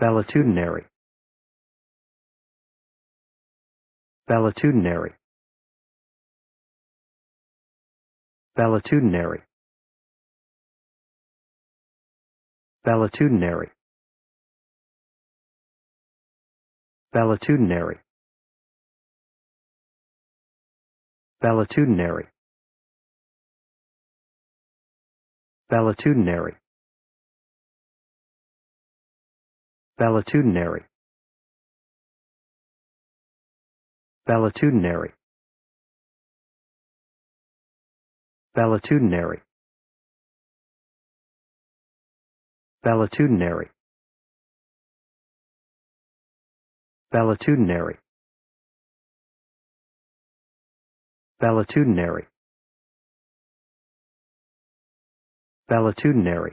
Valetudinary valetudinary valetudinary valetudinary valetudinary valetudinary valetudinary Valetudinary valetudinary valetudinary valetudinary valetudinary valetudinary valetudinary